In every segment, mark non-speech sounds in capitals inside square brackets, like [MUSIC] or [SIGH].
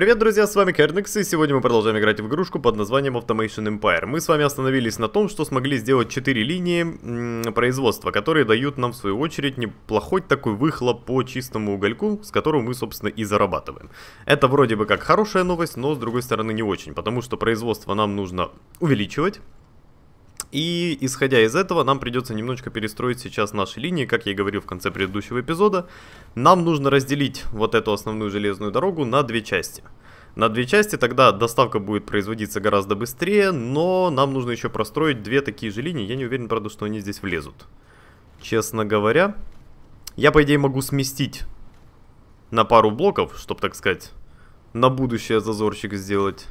Привет, друзья, с вами Керникс, и сегодня мы продолжаем играть в игрушку под названием Automation Empire. Мы с вами остановились на том, что смогли сделать 4 линии производства, которые дают нам, в свою очередь, неплохой такой выхлоп по чистому угольку, с которым мы, собственно, и зарабатываем. Это вроде бы как хорошая новость, но, с другой стороны, не очень, потому что производство нам нужно увеличивать, и исходя из этого, нам придется немножечко перестроить сейчас наши линии, как я и говорил в конце предыдущего эпизода. Нам нужно разделить вот эту основную железную дорогу на две части. На две части тогда доставка будет производиться гораздо быстрее, но нам нужно еще простроить две такие же линии. Я не уверен, правда, что они здесь влезут. Честно говоря, я, по идее, могу сместить на пару блоков, чтобы, так сказать, на будущее зазорчик сделать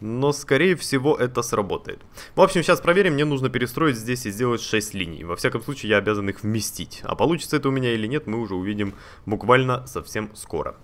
но скорее всего это сработает. В общем, сейчас проверим, мне нужно перестроить здесь и сделать 6 линий. Во всяком случае, я обязан их вместить. А получится это у меня или нет, мы уже увидим буквально совсем скоро.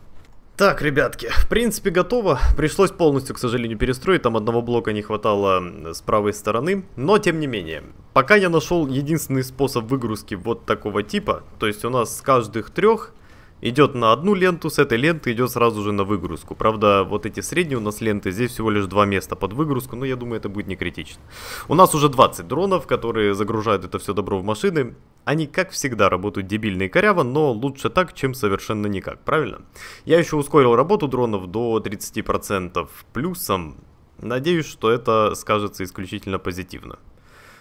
Так, ребятки, в принципе готово. Пришлось полностью, к сожалению, перестроить. Там одного блока не хватало с правой стороны. Но, тем не менее, пока я нашел единственный способ выгрузки вот такого типа. То есть у нас с каждых трех идет на одну ленту, с этой ленты идет сразу же на выгрузку. Правда, вот эти средние у нас ленты, здесь всего лишь два места под выгрузку, но я думаю, это будет не критично. У нас уже 20 дронов, которые загружают это все добро в машины. Они, как всегда, работают дебильно и коряво, но лучше так, чем совершенно никак, правильно? Я еще ускорил работу дронов до 30% плюсом. Надеюсь, что это скажется исключительно позитивно.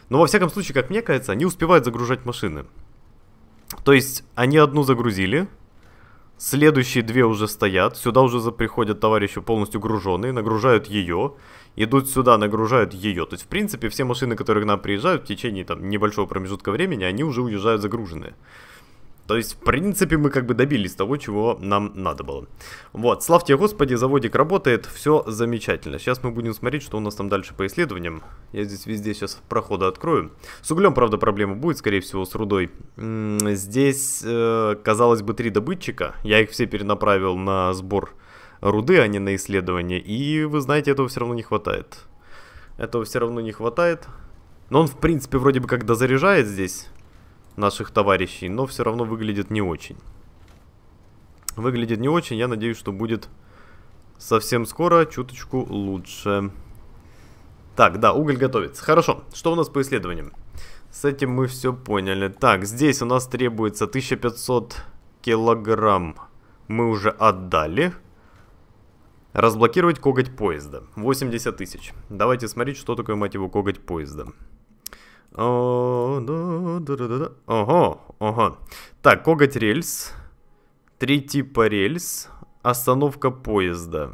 Но во всяком случае, как мне кажется, они успевают загружать машины. То есть, они одну загрузили, Следующие две уже стоят. Сюда уже приходят товарищи полностью груженные, нагружают ее. Идут сюда, нагружают ее. То есть, в принципе, все машины, которые к нам приезжают в течение там, небольшого промежутка времени, они уже уезжают загруженные. То есть, в принципе, мы как бы добились того, чего нам надо было. Вот, славьте господи, заводик работает, все замечательно. Сейчас мы будем смотреть, что у нас там дальше по исследованиям. Я здесь везде сейчас проходы открою. С углем, правда, проблема будет, скорее всего, с рудой. М -м здесь, э казалось бы, три добытчика. Я их все перенаправил на сбор руды, а не на исследование. И, вы знаете, этого все равно не хватает. Этого все равно не хватает. Но он, в принципе, вроде бы как дозаряжает здесь наших товарищей, но все равно выглядит не очень. Выглядит не очень, я надеюсь, что будет совсем скоро чуточку лучше. Так, да, уголь готовится. Хорошо, что у нас по исследованиям? С этим мы все поняли. Так, здесь у нас требуется 1500 килограмм. Мы уже отдали. Разблокировать коготь поезда. 80 тысяч. Давайте смотреть, что такое, мать его, коготь поезда. Ого, ого. Так, коготь рельс. Три типа рельс. Остановка поезда.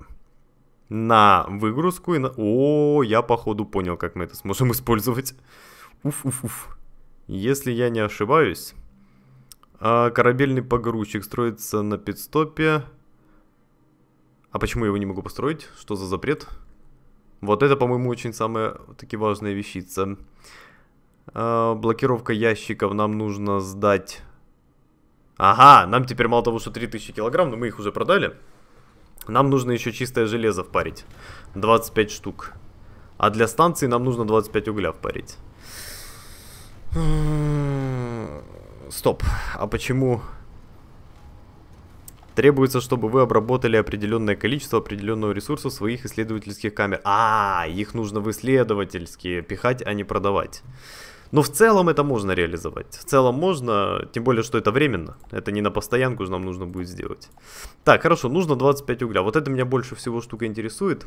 На выгрузку и на... О, я походу понял, как мы это сможем [LAUGHS] использовать. Уф-уф-уф. Если я не ошибаюсь... А, корабельный погрузчик строится на пидстопе. А почему я его не могу построить? Что за запрет? Вот это, по-моему, очень самая таки важная вещица. А, блокировка ящиков. Нам нужно сдать... Ага, нам теперь мало того, что 3000 килограмм, но мы их уже продали. Нам нужно еще чистое железо впарить. 25 штук. А для станции нам нужно 25 угля впарить. Стоп. А почему требуется, чтобы вы обработали определенное количество определенного ресурса своих исследовательских камер. А, их нужно в исследовательские пихать, а не продавать. Но в целом это можно реализовать. В целом можно, тем более, что это временно. Это не на постоянку же нам нужно будет сделать. Так, хорошо, нужно 25 угля. Вот это меня больше всего штука интересует.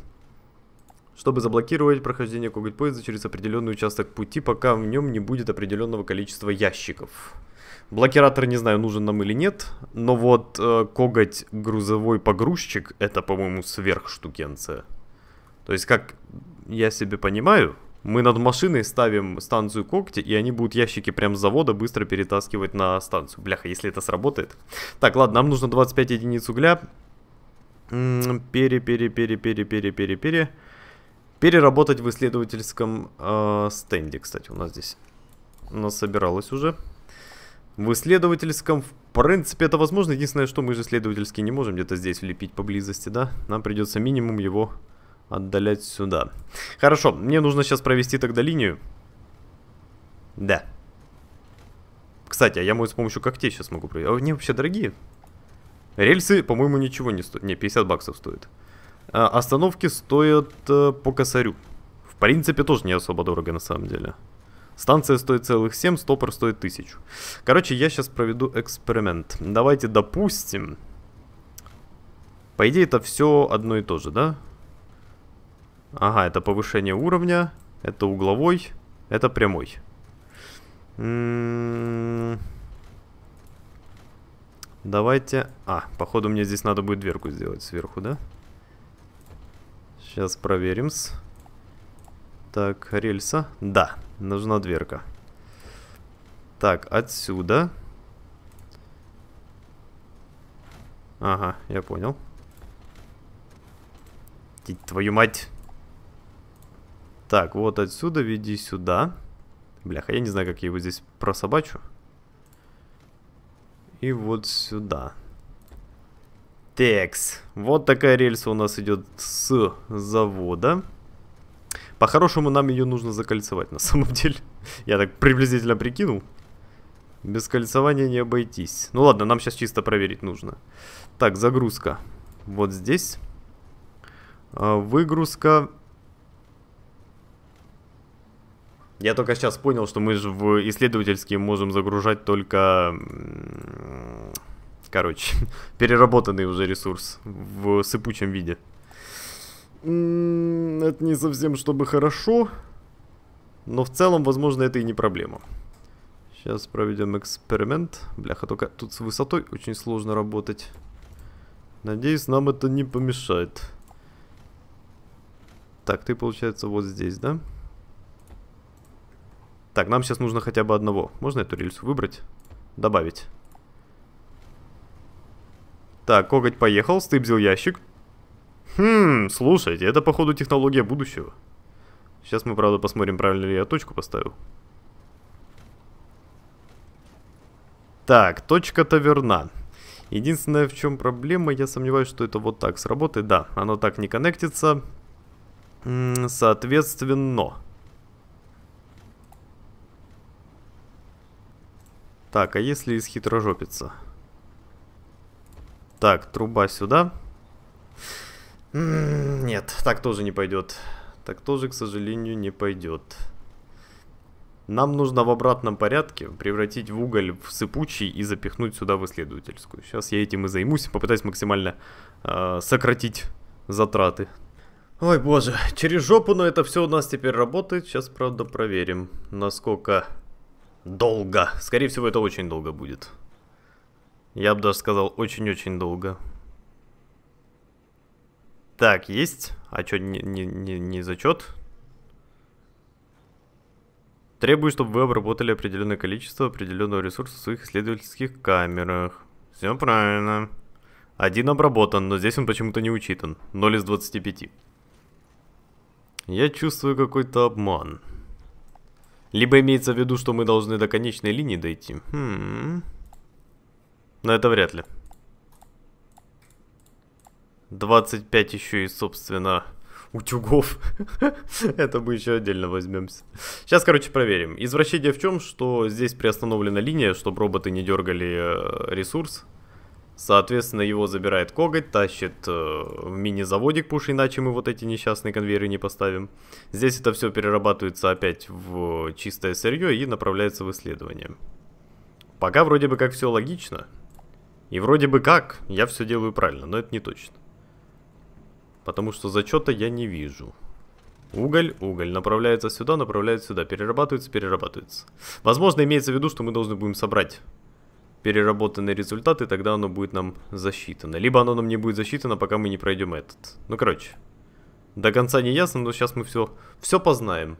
Чтобы заблокировать прохождение коготь поезда через определенный участок пути, пока в нем не будет определенного количества ящиков. Блокиратор, не знаю, нужен нам или нет, но вот э, коготь грузовой погрузчик, это, по-моему, сверхштукенция. То есть, как я себе понимаю, мы над машиной ставим станцию когти, и они будут ящики прям с завода быстро перетаскивать на станцию. Бляха, если это сработает. Так, ладно, нам нужно 25 единиц угля. Пере-пере-пере-пере-пере-пере-пере. Переработать в исследовательском э, стенде, кстати, у нас здесь. У нас собиралось уже. В исследовательском, в принципе, это возможно. Единственное, что мы же исследовательски не можем где-то здесь влепить поблизости, да? Нам придется минимум его отдалять сюда. Хорошо, мне нужно сейчас провести тогда линию. Да. Кстати, а я, может, с помощью когтей сейчас могу провести. они вообще дорогие. Рельсы, по-моему, ничего не стоят. Не, 50 баксов стоит. А остановки стоят э, по косарю. В принципе, тоже не особо дорого, на самом деле. Станция стоит целых 7, стопор стоит 1000. Короче, я сейчас проведу эксперимент. Давайте допустим. По идее, это все одно и то же, да? Ага, это повышение уровня, это угловой, это прямой. М-м-м. Давайте... А, походу мне здесь надо будет дверку сделать сверху, да? Сейчас проверим-с. Так, рельса. Да, нужна дверка. Так, отсюда. Ага, я понял. твою мать. Так, вот отсюда веди сюда. Бляха, я не знаю, как я его здесь прособачу. И вот сюда. Текс. Вот такая рельса у нас идет с завода. По-хорошему нам ее нужно закольцевать, на самом деле. [LAUGHS] Я так приблизительно прикинул. Без кольцевания не обойтись. Ну ладно, нам сейчас чисто проверить нужно. Так, загрузка. Вот здесь. А, выгрузка. Я только сейчас понял, что мы же в исследовательские можем загружать только... Короче, [LAUGHS] переработанный уже ресурс в сыпучем виде. Это не совсем чтобы хорошо. Но в целом, возможно, это и не проблема. Сейчас проведем эксперимент. Бляха, только тут с высотой очень сложно работать. Надеюсь, нам это не помешает. Так, ты, получается, вот здесь, да? Так, нам сейчас нужно хотя бы одного. Можно эту рельсу выбрать? Добавить. Так, коготь поехал, стыбзил ящик. Хм, слушайте, это походу технология будущего. Сейчас мы, правда, посмотрим, правильно ли я точку поставил. Так, точка-то верна. Единственное, в чем проблема, я сомневаюсь, что это вот так сработает. Да, оно так не коннектится. Соответственно. Так, а если исхитрожопиться? Так, труба сюда. Сюда. Нет, так тоже не пойдет. Так тоже, к сожалению, не пойдет. Нам нужно в обратном порядке превратить в уголь в сыпучий и запихнуть сюда в исследовательскую. Сейчас я этим и займусь, попытаюсь максимально э, сократить затраты. Ой боже, через жопу, но это все у нас теперь работает. Сейчас, правда, проверим, насколько долго. Скорее всего, это очень долго будет. Я бы даже сказал, очень-очень долго. Долго. Так, есть. А что, не, не, не, не зачет? Требую, чтобы вы обработали определенное количество определенного ресурса в своих исследовательских камерах. Все правильно. Один обработан, но здесь он почему-то не учитан. 0 из 25. Я чувствую какой-то обман. Либо имеется в виду, что мы должны до конечной линии дойти. Хм. Но это вряд ли. 25 еще и, собственно, утюгов. [LAUGHS] Это мы еще отдельно возьмемся. Сейчас, короче, проверим. Извращение в чем, что здесь приостановлена линия, чтобы роботы не дергали э, ресурс. Соответственно, его забирает коготь, тащит э, в мини-заводик, потому иначе мы вот эти несчастные конвейеры не поставим. Здесь это все перерабатывается опять в чистое сырье и направляется в исследование. Пока вроде бы как все логично. И вроде бы как я все делаю правильно, но это не точно. Потому что зачета я не вижу. Уголь, уголь, направляется сюда, направляется сюда, перерабатывается, перерабатывается. Возможно, имеется в виду, что мы должны будем собрать переработанные результаты, тогда оно будет нам засчитано. Либо оно нам не будет засчитано, пока мы не пройдем этот. Ну, короче, до конца не ясно, но сейчас мы все, все познаем.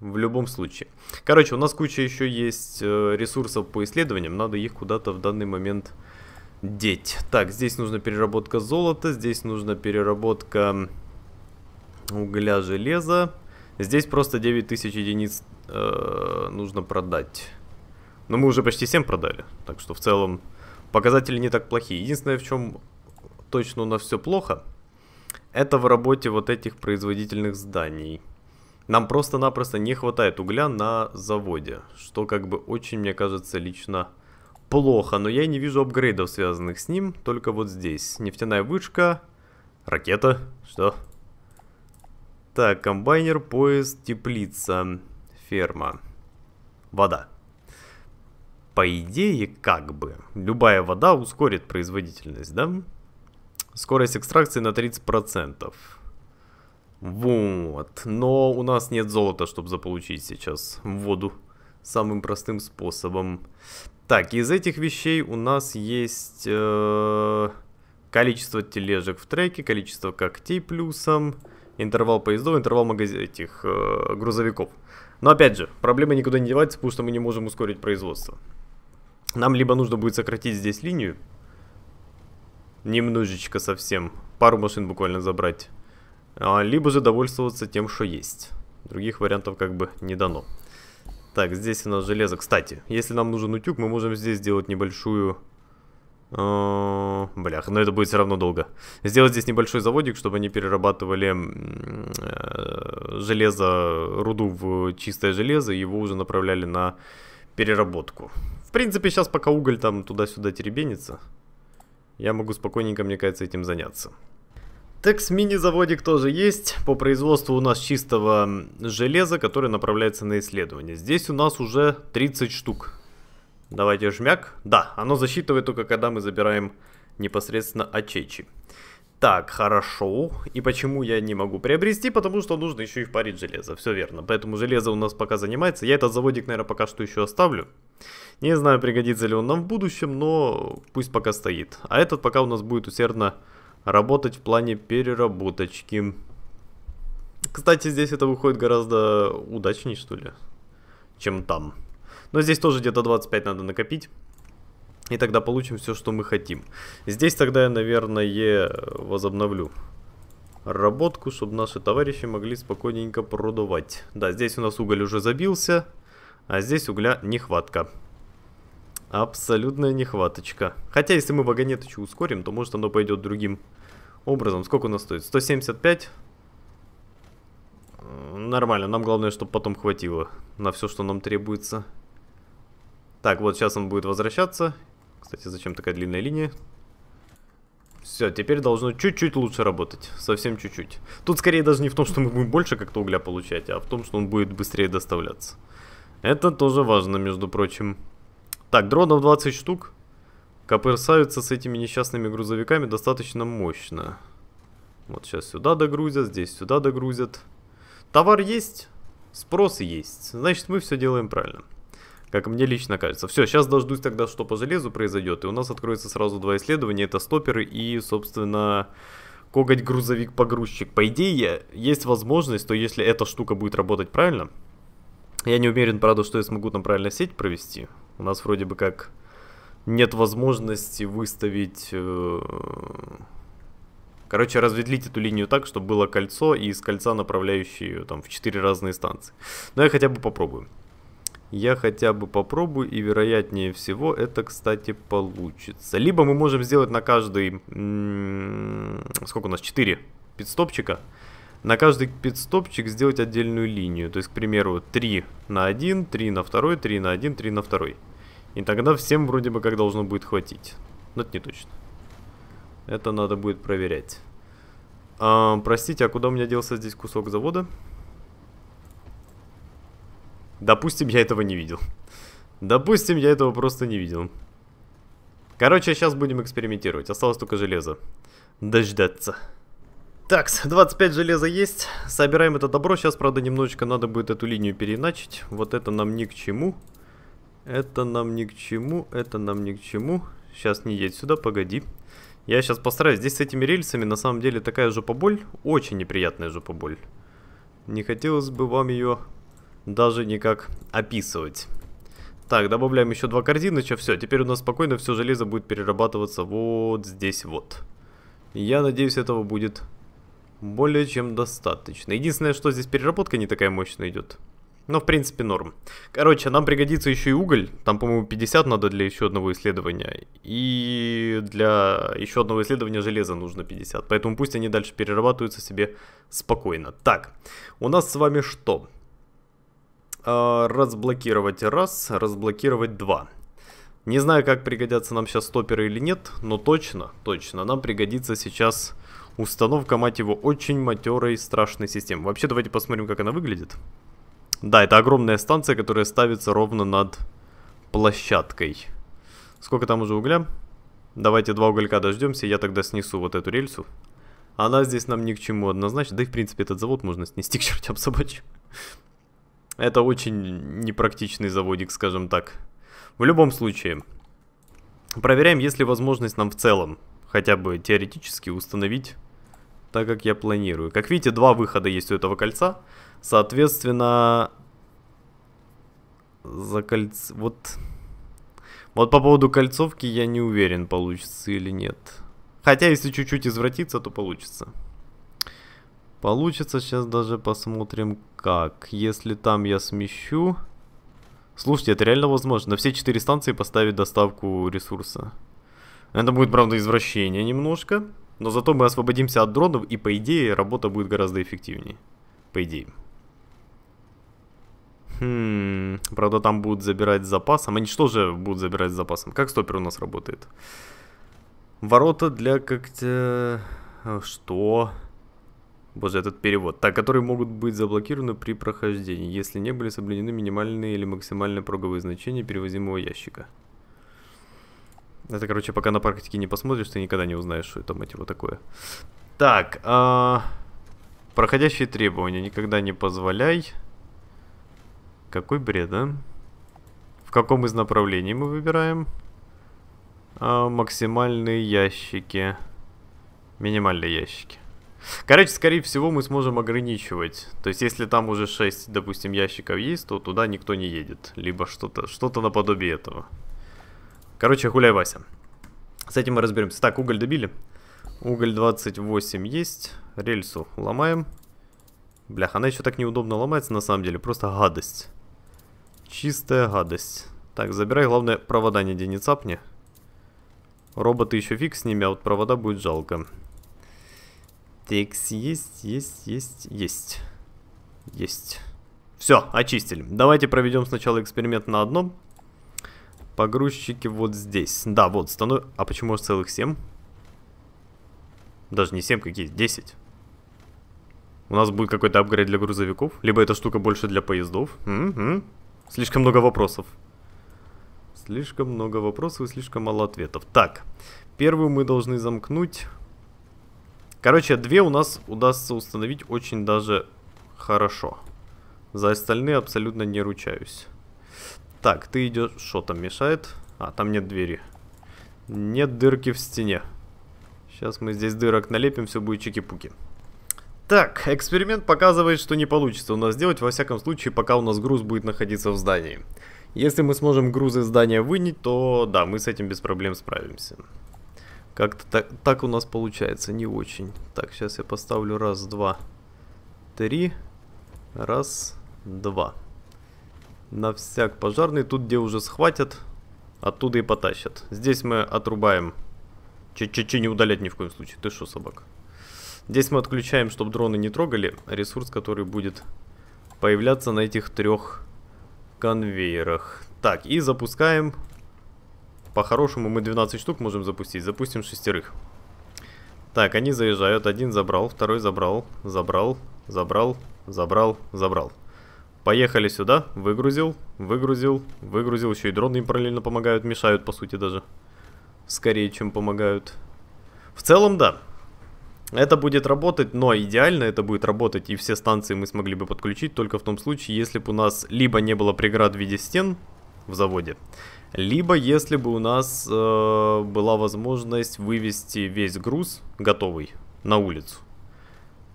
В любом случае. Короче, у нас куча еще есть э, ресурсов по исследованиям, надо их куда-то в данный момент деть. Так, здесь нужна переработка золота, здесь нужна переработка угля, железа. Здесь просто 9000 единиц э, нужно продать. Но мы уже почти 7 продали, так что в целом показатели не так плохие. Единственное, в чем точно у нас все плохо, это в работе вот этих производительных зданий. Нам просто-напросто не хватает угля на заводе, что как бы очень, мне кажется, лично плохо, но я не вижу апгрейдов, связанных с ним. Только вот здесь. Нефтяная вышка. Ракета. Что? Так, комбайнер, поезд, теплица, ферма, вода. По идее, как бы. Любая вода ускорит производительность, да? Скорость экстракции на 30%. Вот. Но у нас нет золота, чтобы заполучить сейчас воду самым простым способом. Так, из этих вещей у нас есть э, количество тележек в треке, количество когтей плюсом, интервал поездов, интервал магаз... этих э, грузовиков. Но опять же, проблема никуда не девается, потому что мы не можем ускорить производство. Нам либо нужно будет сократить здесь линию, немножечко совсем, пару машин буквально забрать, а, либо же довольствоваться тем, что есть. Других вариантов как бы не дано. Так, здесь у нас железо. Кстати, если нам нужен утюг, мы можем здесь сделать небольшую... Э, Блях, но это будет все равно долго. Сделать здесь небольшой заводик, чтобы они перерабатывали э, железо, руду в чистое железо, и его уже направляли на переработку. В принципе, сейчас пока уголь там туда-сюда теребенится, я могу спокойненько, мне кажется, этим заняться. Текс мини-заводик тоже есть. По производству у нас чистого железа, которое направляется на исследование. Здесь у нас уже 30 штук. Давайте жмяк. Да, оно засчитывает только, когда мы забираем непосредственно Ачечи. Так, хорошо. И почему я не могу приобрести? Потому что нужно еще и впарить железо. Все верно. Поэтому железо у нас пока занимается. Я этот заводик, наверное, пока что еще оставлю. Не знаю, пригодится ли он нам в будущем, но пусть пока стоит. А этот пока у нас будет усердно работать в плане переработочки. Кстати, здесь это выходит гораздо удачнее, что ли, чем там. Но здесь тоже где-то 25 надо накопить. И тогда получим все, что мы хотим. Здесь тогда я, наверное, возобновлю работку, чтобы наши товарищи могли спокойненько продавать. Да, здесь у нас уголь уже забился, а здесь угля нехватка. Абсолютная нехваточка. Хотя, если мы вагонеточку ускорим, то может оно пойдет другим образом. Сколько у нас стоит? 175. Нормально. Нам главное, чтобы потом хватило на все, что нам требуется. Так, вот сейчас он будет возвращаться. Кстати, зачем такая длинная линия? Все, теперь должно чуть-чуть лучше работать. Совсем чуть-чуть. Тут скорее даже не в том, что мы будем больше как-то угля получать, а в том, что он будет быстрее доставляться. Это тоже важно, между прочим. Так, дронов 20 штук. Копырсаются с этими несчастными грузовиками достаточно мощно. Вот сейчас сюда догрузят, здесь сюда догрузят. Товар есть, спрос есть. Значит, мы все делаем правильно. Как мне лично кажется. Все, сейчас дождусь тогда, что по железу произойдет. И у нас откроется сразу два исследования. Это стоперы и, собственно, коготь-грузовик-погрузчик. По идее, есть возможность, то если эта штука будет работать правильно... Я не уверен, правда, что я смогу там правильно сеть провести. У нас вроде бы как нет возможности выставить... Э, короче, разветвлить эту линию так, чтобы было кольцо и из кольца направляющие ее там в 4 разные станции. Но я хотя бы попробую. Я хотя бы попробую, и вероятнее всего это, кстати, получится. Либо мы можем сделать на каждый... Сколько у нас? 4 пидстопчика. стопчика на каждый пидстопчик сделать отдельную линию. То есть, к примеру, 3 на 1, 3 на 2, 3 на 1, 3 на 2. И тогда всем вроде бы как должно будет хватить. Но это не точно. Это надо будет проверять. А, простите, а куда у меня делся здесь кусок завода? Допустим, я этого не видел. Допустим, я этого просто не видел. Короче, сейчас будем экспериментировать. Осталось только железо. Дождаться. Так, 25 железа есть. Собираем это добро. Сейчас, правда, немножечко надо будет эту линию переначить. Вот это нам ни к чему. Это нам ни к чему. Это нам ни к чему. Сейчас не едь сюда, погоди. Я сейчас постараюсь. Здесь с этими рельсами на самом деле такая жопоболь. Очень неприятная жопоболь. Не хотелось бы вам ее даже никак описывать. Так, добавляем еще два корзиноча. Все, теперь у нас спокойно все железо будет перерабатываться вот здесь вот. Я надеюсь, этого будет более чем достаточно. Единственное, что здесь переработка не такая мощная идет. Но, в принципе, норм. Короче, нам пригодится еще и уголь. Там, по-моему, 50 надо для еще одного исследования. И для еще одного исследования железа нужно 50. Поэтому пусть они дальше перерабатываются себе спокойно. Так, у нас с вами что? А, разблокировать раз, разблокировать два. Не знаю, как пригодятся нам сейчас стоперы или нет, но точно, точно, нам пригодится сейчас Установка, мать его, очень матерой страшной системы. Вообще, давайте посмотрим, как она выглядит. Да, это огромная станция, которая ставится ровно над площадкой. Сколько там уже угля? Давайте два уголька дождемся, я тогда снесу вот эту рельсу. Она здесь нам ни к чему однозначно. Да и, в принципе, этот завод можно снести [LAUGHS] к чертям собачьим. Это очень непрактичный заводик, скажем так. В любом случае, проверяем, есть ли возможность нам в целом хотя бы теоретически установить так, как я планирую. Как видите, два выхода есть у этого кольца. Соответственно, за кольц... Вот... Вот по поводу кольцовки я не уверен, получится или нет. Хотя, если чуть-чуть извратиться, то получится. Получится, сейчас даже посмотрим как. Если там я смещу... Слушайте, это реально возможно. На все четыре станции поставить доставку ресурса. Это будет, правда, извращение немножко, но зато мы освободимся от дронов, и, по идее, работа будет гораздо эффективнее. По идее. Хм, правда, там будут забирать с запасом. Они что же будут забирать с запасом? Как стопер у нас работает? Ворота для как-то... Что? Боже, этот перевод. Так, которые могут быть заблокированы при прохождении, если не были соблюдены минимальные или максимальные проговые значения перевозимого ящика. Это, короче, пока на практике не посмотришь, ты никогда не узнаешь, что это, мать его, такое. Так, а... проходящие требования. Никогда не позволяй. Какой бред, да? В каком из направлений мы выбираем? А, максимальные ящики. Минимальные ящики. Короче, скорее всего, мы сможем ограничивать. То есть, если там уже 6, допустим, ящиков есть, то туда никто не едет. Либо что-то что, -то, что -то наподобие этого. Короче, хуляй Вася. С этим мы разберемся. Так, уголь добили. Уголь 28 есть. Рельсу ломаем. Блях, она еще так неудобно ломается на самом деле. Просто гадость. Чистая гадость. Так, забирай. Главное, провода нигде не цапни. Роботы еще фиг с ними, а вот провода будет жалко. Текс есть, есть, есть, есть. Есть. Все, очистили. Давайте проведем сначала эксперимент на одном. Погрузчики вот здесь. Да, вот, станов... А почему же целых 7? Даже не 7, какие 10. У нас будет какой-то апгрейд для грузовиков. Либо эта штука больше для поездов. Угу. Слишком много вопросов. Слишком много вопросов и слишком мало ответов. Так, первую мы должны замкнуть. Короче, две у нас удастся установить очень даже хорошо. За остальные абсолютно не ручаюсь. Так, ты идешь... Что там мешает? А, там нет двери. Нет дырки в стене. Сейчас мы здесь дырок налепим, все будет чики-пуки. Так, эксперимент показывает, что не получится у нас сделать, во всяком случае, пока у нас груз будет находиться в здании. Если мы сможем груз из здания вынять, то да, мы с этим без проблем справимся. Как-то так, так у нас получается, не очень. Так, сейчас я поставлю раз, два, три. Раз, два. На всяк пожарный, тут где уже схватят, оттуда и потащат. Здесь мы отрубаем. Че-че-че не удалять ни в коем случае. Ты что, собак? Здесь мы отключаем, чтобы дроны не трогали. А ресурс, который будет появляться на этих трех конвейерах. Так, и запускаем. По-хорошему мы 12 штук можем запустить. Запустим шестерых. Так, они заезжают. Один забрал, второй забрал, забрал, забрал, забрал, забрал. Поехали сюда, выгрузил, выгрузил, выгрузил. Еще и дроны им параллельно помогают, мешают, по сути, даже. Скорее, чем помогают. В целом, да. Это будет работать, но идеально это будет работать, и все станции мы смогли бы подключить только в том случае, если бы у нас либо не было преград в виде стен в заводе, либо если бы у нас э, была возможность вывести весь груз готовый на улицу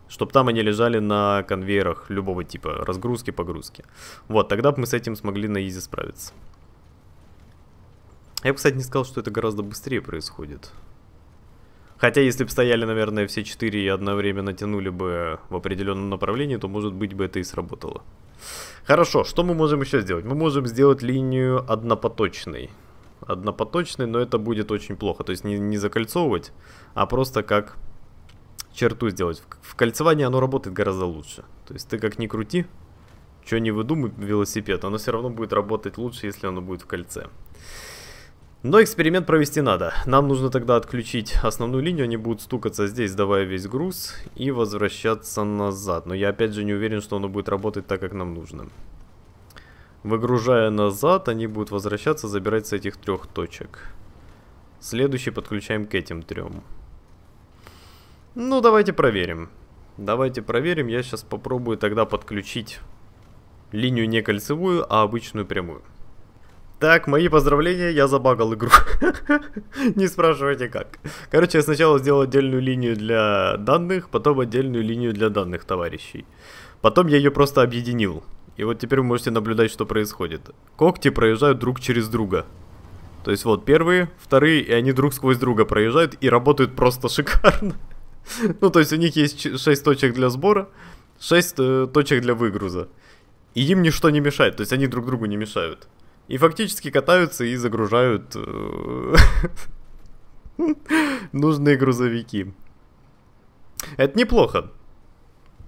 чтобы там они лежали на конвейерах любого типа, разгрузки, погрузки. Вот, тогда бы мы с этим смогли на изи справиться. Я бы, кстати, не сказал, что это гораздо быстрее происходит. Хотя, если бы стояли, наверное, все четыре и одновременно тянули бы в определенном направлении, то, может быть, бы это и сработало. Хорошо, что мы можем еще сделать? Мы можем сделать линию однопоточной. Однопоточной, но это будет очень плохо. То есть не, не закольцовывать, а просто как черту сделать. В, кольцевании оно работает гораздо лучше. То есть ты как ни крути, что не выдумай велосипед, оно все равно будет работать лучше, если оно будет в кольце. Но эксперимент провести надо. Нам нужно тогда отключить основную линию, они будут стукаться здесь, давая весь груз, и возвращаться назад. Но я опять же не уверен, что оно будет работать так, как нам нужно. Выгружая назад, они будут возвращаться, забирать с этих трех точек. Следующий подключаем к этим трем. Ну, давайте проверим. Давайте проверим. Я сейчас попробую тогда подключить линию не кольцевую, а обычную прямую. Так, мои поздравления, я забагал игру. [LAUGHS] Не спрашивайте как. Короче, я сначала сделал отдельную линию для данных, потом отдельную линию для данных товарищей. Потом я ее просто объединил. И вот теперь вы можете наблюдать, что происходит. Когти проезжают друг через друга. То есть вот первые, вторые, и они друг сквозь друга проезжают и работают просто [LAUGHS] шикарно. [LAUGHS] Ну, то есть у них есть 6 точек для сбора, 6 э, точек для выгруза. И им ничто не мешает, то есть они друг другу не мешают. И фактически катаются и загружают э, [LAUGHS] нужные грузовики. Это неплохо.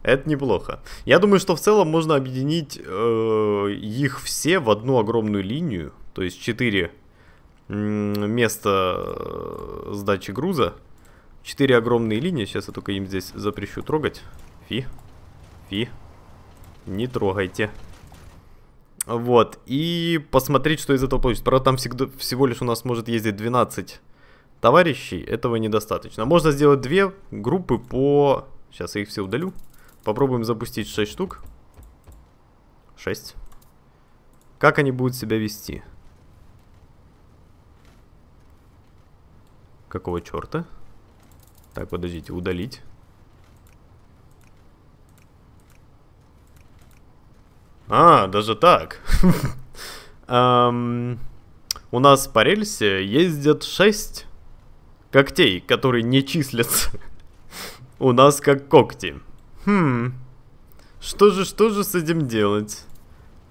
Это неплохо. Я думаю, что в целом можно объединить э, их все в одну огромную линию, то есть 4 места э, сдачи груза Четыре огромные линии. Сейчас я только им здесь запрещу трогать. Фи. Фи. Не трогайте. Вот. И посмотреть, что из этого получится. Правда, там всегда, всего лишь у нас может ездить 12 товарищей. Этого недостаточно. Можно сделать две группы по... Сейчас я их все удалю. Попробуем запустить 6 штук. 6. Как они будут себя вести? Какого черта? Так, подождите, удалить. А, даже так. [LAUGHS] У нас по рельсе ездят 6 когтей, которые не числятся. [LAUGHS] У нас как когти. Хм. Что же, что же с этим делать?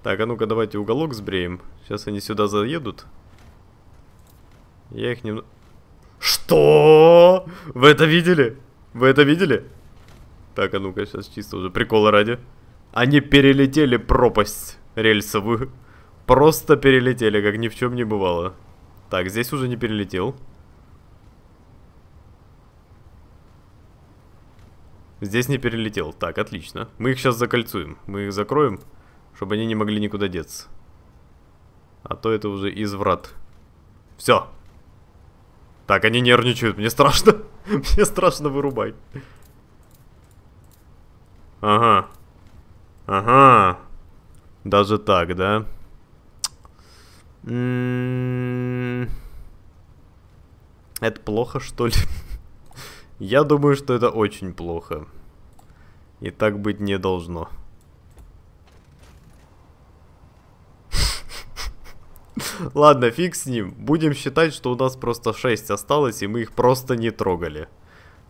Так, а ну-ка давайте уголок сбреем. Сейчас они сюда заедут. Я их немного... Что? Вы это видели? Вы это видели? Так, а ну-ка, сейчас чисто уже приколы ради. Они перелетели пропасть рельсовую. Просто перелетели, как ни в чем не бывало. Так, здесь уже не перелетел. Здесь не перелетел. Так, отлично. Мы их сейчас закольцуем. Мы их закроем, чтобы они не могли никуда деться. А то это уже изврат. Все, так, они нервничают, мне страшно. [LAUGHS] мне страшно, вырубай. Ага. Ага. Даже так, да? М-м-м. это плохо, что ли? [LAUGHS] Я думаю, что это очень плохо. И так быть не должно. [LAUGHS] Ладно, фиг с ним. Будем считать, что у нас просто 6 осталось, и мы их просто не трогали.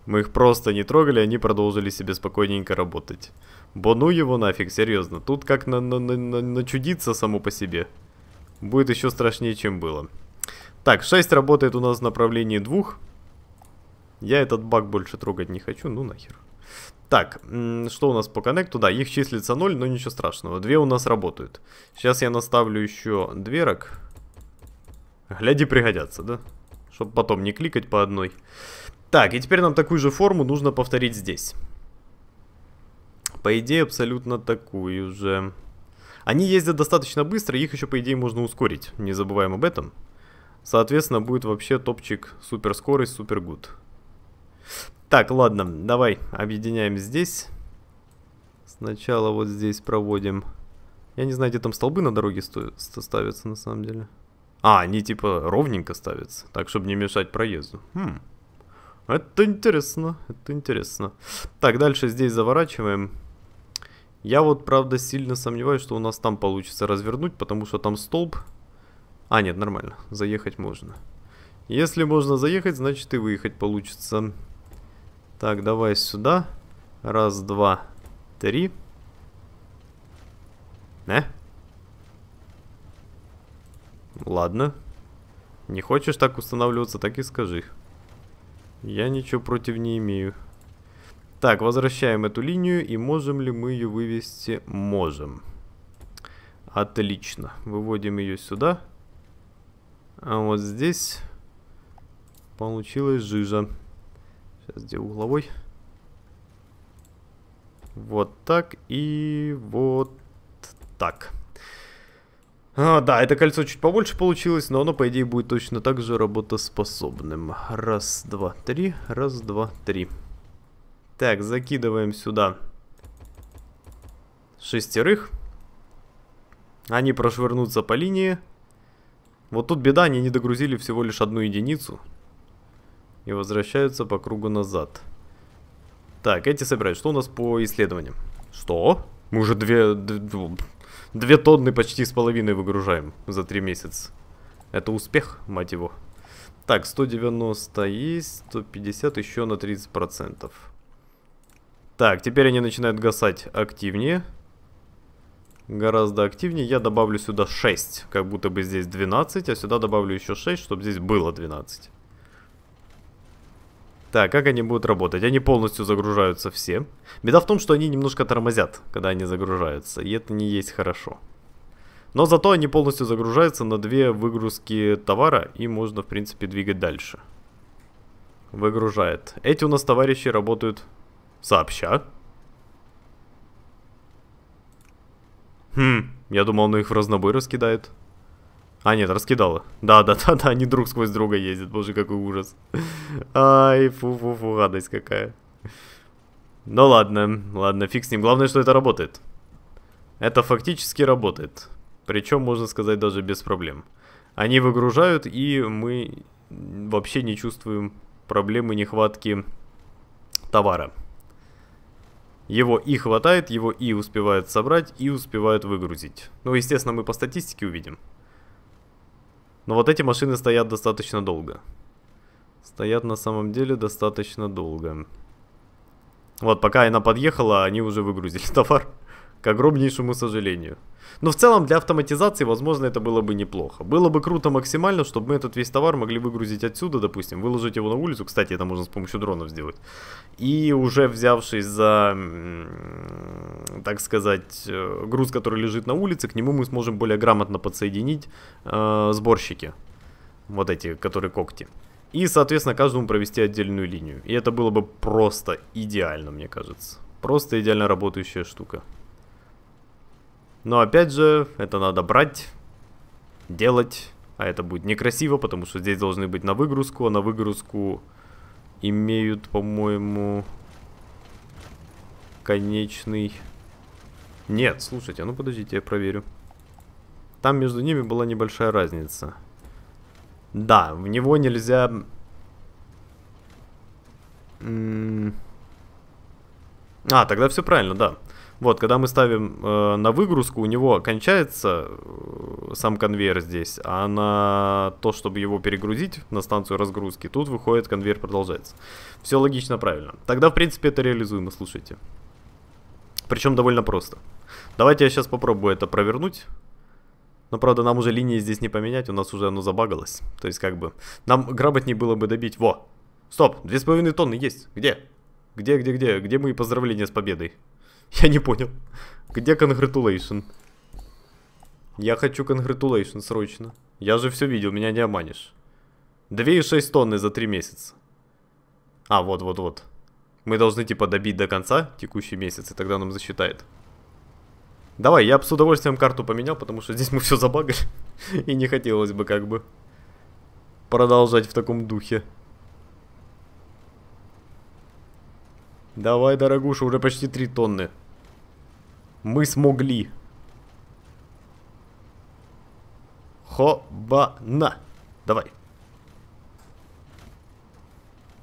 Мы их просто не трогали, они продолжили себе спокойненько работать. Бону его нафиг, серьезно. Тут как на на на на начудиться само по себе. Будет еще страшнее, чем было. Так, 6 работает у нас в направлении 2. Я этот баг больше трогать не хочу, ну нахер. Так, что у нас по коннекту? Да, их числится 0, но ничего страшного. Две у нас работают. Сейчас я наставлю еще дверок. Гляди, пригодятся, да? Чтобы потом не кликать по одной. Так, и теперь нам такую же форму нужно повторить здесь. По идее, абсолютно такую же. Они ездят достаточно быстро, их еще, по идее, можно ускорить. Не забываем об этом. Соответственно, будет вообще топчик супер скорость, супер гуд. Так, ладно, давай объединяем здесь. Сначала вот здесь проводим. Я не знаю, где там столбы на дороге ставятся на самом деле. А, они типа ровненько ставятся, так, чтобы не мешать проезду. Хм. Это интересно, это интересно. Так, дальше здесь заворачиваем. Я вот, правда, сильно сомневаюсь, что у нас там получится развернуть, потому что там столб. А, нет, нормально, заехать можно. Если можно заехать, значит и выехать получится. Так, давай сюда. Раз, два, три. Не? Э? Ладно. Не хочешь так устанавливаться, так и скажи. Я ничего против не имею. Так, возвращаем эту линию. И можем ли мы ее вывести? Можем. Отлично. Выводим ее сюда. А вот здесь получилась жижа. Сейчас где угловой? Вот так и вот так. А, да, это кольцо чуть побольше получилось, но оно, по идее, будет точно так же работоспособным. Раз, два, три. Раз, два, три. Так, закидываем сюда шестерых. Они прошвырнутся по линии. Вот тут беда, они не догрузили всего лишь одну единицу и возвращаются по кругу назад. Так, эти собирают. Что у нас по исследованиям? Что? Мы уже две, две, две тонны почти с половиной выгружаем за три месяца. Это успех, мать его. Так, 190 есть, 150 еще на 30%. Так, теперь они начинают гасать активнее. Гораздо активнее. Я добавлю сюда 6, как будто бы здесь 12, а сюда добавлю еще 6, чтобы здесь было 12. Так, как они будут работать? Они полностью загружаются все. Беда в том, что они немножко тормозят, когда они загружаются, и это не есть хорошо. Но зато они полностью загружаются на две выгрузки товара, и можно, в принципе, двигать дальше. Выгружает. Эти у нас товарищи работают сообща. Хм, я думал, он их в разнобой раскидает. А, нет, раскидала. Да-да-да-да, они друг сквозь друга ездят. Боже, какой ужас. Ай, фу-фу-фу, радость какая. Ну ладно, ладно, фиг с ним. Главное, что это работает. Это фактически работает. Причем, можно сказать, даже без проблем. Они выгружают, и мы вообще не чувствуем проблемы нехватки товара. Его и хватает, его и успевают собрать, и успевают выгрузить. Ну, естественно, мы по статистике увидим. Но вот эти машины стоят достаточно долго. Стоят на самом деле достаточно долго. Вот, пока она подъехала, они уже выгрузили [LAUGHS] товар к огромнейшему сожалению. Но в целом для автоматизации, возможно, это было бы неплохо. Было бы круто максимально, чтобы мы этот весь товар могли выгрузить отсюда, допустим, выложить его на улицу. Кстати, это можно с помощью дронов сделать. И уже взявшись за, так сказать, э, груз, который лежит на улице, к нему мы сможем более грамотно подсоединить э, сборщики. Вот эти, которые когти. И, соответственно, каждому провести отдельную линию. И это было бы просто идеально, мне кажется. Просто идеально работающая штука. Но опять же, это надо брать, делать, а это будет некрасиво, потому что здесь должны быть на выгрузку, а на выгрузку имеют, по-моему, конечный... Нет, слушайте, ну подождите, я проверю. Там между ними была небольшая разница. Да, в него нельзя... А, тогда все правильно, да. Вот, когда мы ставим э, на выгрузку, у него кончается э, сам конвейер здесь, а на то, чтобы его перегрузить на станцию разгрузки, тут выходит конвейер продолжается. Все логично, правильно. Тогда, в принципе, это реализуемо, слушайте. Причем довольно просто. Давайте я сейчас попробую это провернуть. Но, правда, нам уже линии здесь не поменять, у нас уже оно забагалось. То есть, как бы, нам грамотнее было бы добить... Во! Стоп! две с половиной тонны есть! Где? Где, где, где? Где мои поздравления с победой? Я не понял. Где конгратулейшн? Я хочу конгратулейшн срочно. Я же все видел, меня не обманешь. 2,6 тонны за 3 месяца. А, вот-вот-вот. Мы должны типа добить до конца текущий месяц, и тогда нам засчитает. Давай, я бы с удовольствием карту поменял, потому что здесь мы все забагали. [LAUGHS] И не хотелось бы как бы продолжать в таком духе. Давай, дорогуша, уже почти 3 тонны. Мы смогли. Хобана. Давай.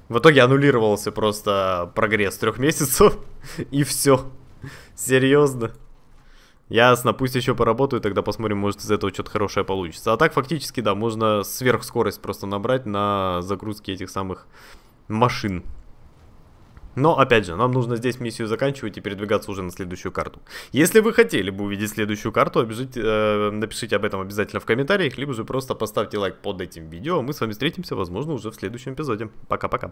В итоге аннулировался просто прогресс трех месяцев. [LAUGHS] И все. Серьезно. Ясно, пусть еще поработаю, тогда посмотрим, может из этого что-то хорошее получится. А так, фактически, да, можно сверхскорость просто набрать на загрузке этих самых машин. Но, опять же, нам нужно здесь миссию заканчивать и передвигаться уже на следующую карту. Если вы хотели бы увидеть следующую карту, обижите, э, напишите об этом обязательно в комментариях, либо же просто поставьте лайк под этим видео. Мы с вами встретимся, возможно, уже в следующем эпизоде. Пока-пока.